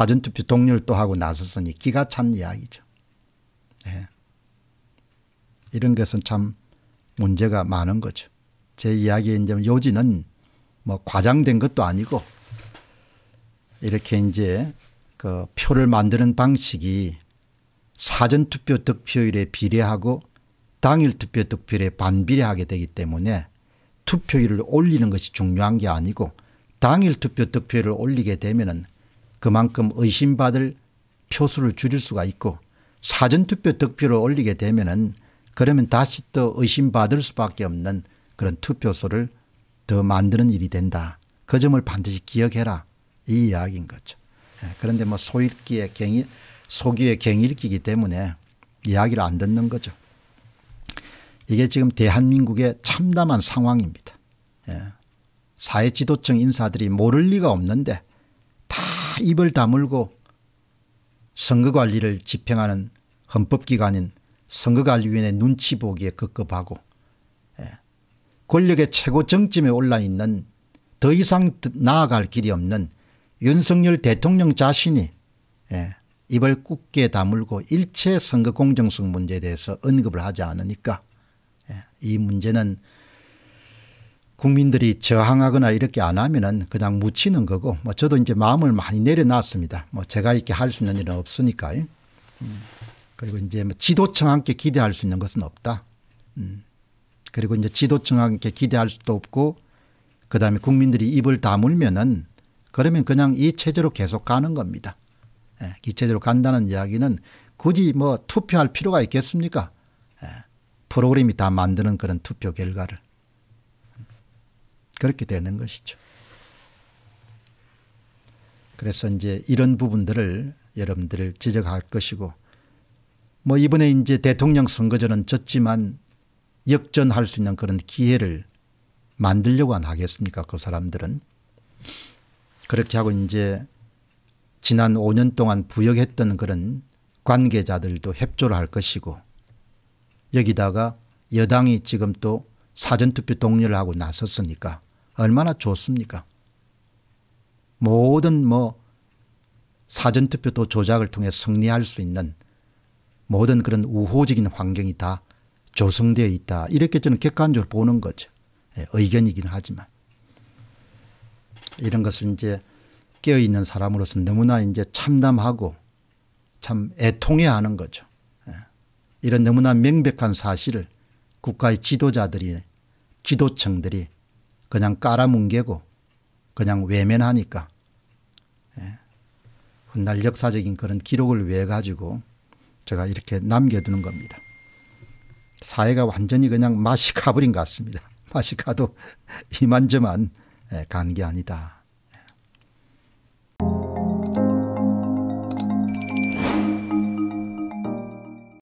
사전투표 동률도 하고 나섰으니 기가 찬 이야기죠. 네. 이런 것은 참 문제가 많은 거죠. 제 이야기의 이제 요지는 뭐 과장된 것도 아니고 이렇게 이제 그 표를 만드는 방식이 사전투표 득표율에 비례하고 당일 투표 득표율에 반비례하게 되기 때문에 투표율을 올리는 것이 중요한 게 아니고 당일 투표 득표율을 올리게 되면 그만큼 의심받을 표수를 줄일 수가 있고 사전투표 득표를 올리게 되면은 그러면 다시 또 의심받을 수밖에 없는 그런 투표소를 더 만드는 일이 된다. 그 점을 반드시 기억해라. 이 이야기인 거죠. 예, 그런데 뭐소읽기의 갱일, 소기의 갱일기이기 때문에 이야기를 안 듣는 거죠. 이게 지금 대한민국의 참담한 상황입니다. 예, 사회 지도층 인사들이 모를 리가 없는데 입을 다물고 선거관리를 집행하는 헌법기관인 선거관리위원회 눈치 보기에 급급하고 예, 권력의 최고 정점에 올라 있는 더 이상 나아갈 길이 없는 윤석열 대통령 자신이 예, 입을 굳게 다물고 일체 선거 공정성 문제에 대해서 언급을 하지 않으니까 예, 이 문제는 국민들이 저항하거나 이렇게 안 하면은 그냥 묻히는 거고 뭐 저도 이제 마음을 많이 내려놨습니다. 뭐 제가 이렇게 할 수 있는 일은 없으니까. 요 음. 그리고 이제 뭐 지도층 함께 기대할 수 있는 것은 없다. 음. 그리고 이제 지도층 함께 기대할 수도 없고 그 다음에 국민들이 입을 다물면은 그러면 그냥 이 체제로 계속 가는 겁니다. 예, 이 체제로 간다는 이야기는 굳이 뭐 투표할 필요가 있겠습니까? 예, 프로그램이 다 만드는 그런 투표 결과를. 그렇게 되는 것이죠. 그래서 이제 이런 부분들을 여러분들을 지적할 것이고 뭐 이번에 이제 대통령 선거전은 졌지만 역전할 수 있는 그런 기회를 만들려고 안 하겠습니까? 그 사람들은. 그렇게 하고 이제 지난 5년 동안 부역했던 그런 관계자들도 협조를 할 것이고 여기다가 여당이 지금 또 사전투표 동료를 하고 나섰으니까 얼마나 좋습니까? 모든 뭐 사전투표도 조작을 통해 승리할 수 있는 모든 그런 우호적인 환경이 다 조성되어 있다. 이렇게 저는 객관적으로 보는 거죠. 예, 의견이긴 하지만. 이런 것을 이제 깨어있는 사람으로서 너무나 이제 참담하고 참애통해 하는 거죠. 예, 이런 너무나 명백한 사실을 국가의 지도자들이, 지도층들이 그냥 깔아뭉개고 그냥 외면하니까 예. 훗날 역사적인 그런 기록을 위해 가지고 제가 이렇게 남겨두는 겁니다. 사회가 완전히 그냥 맛이 가버린 것 같습니다. 맛이 가도 이만저만 예, 간게 아니다.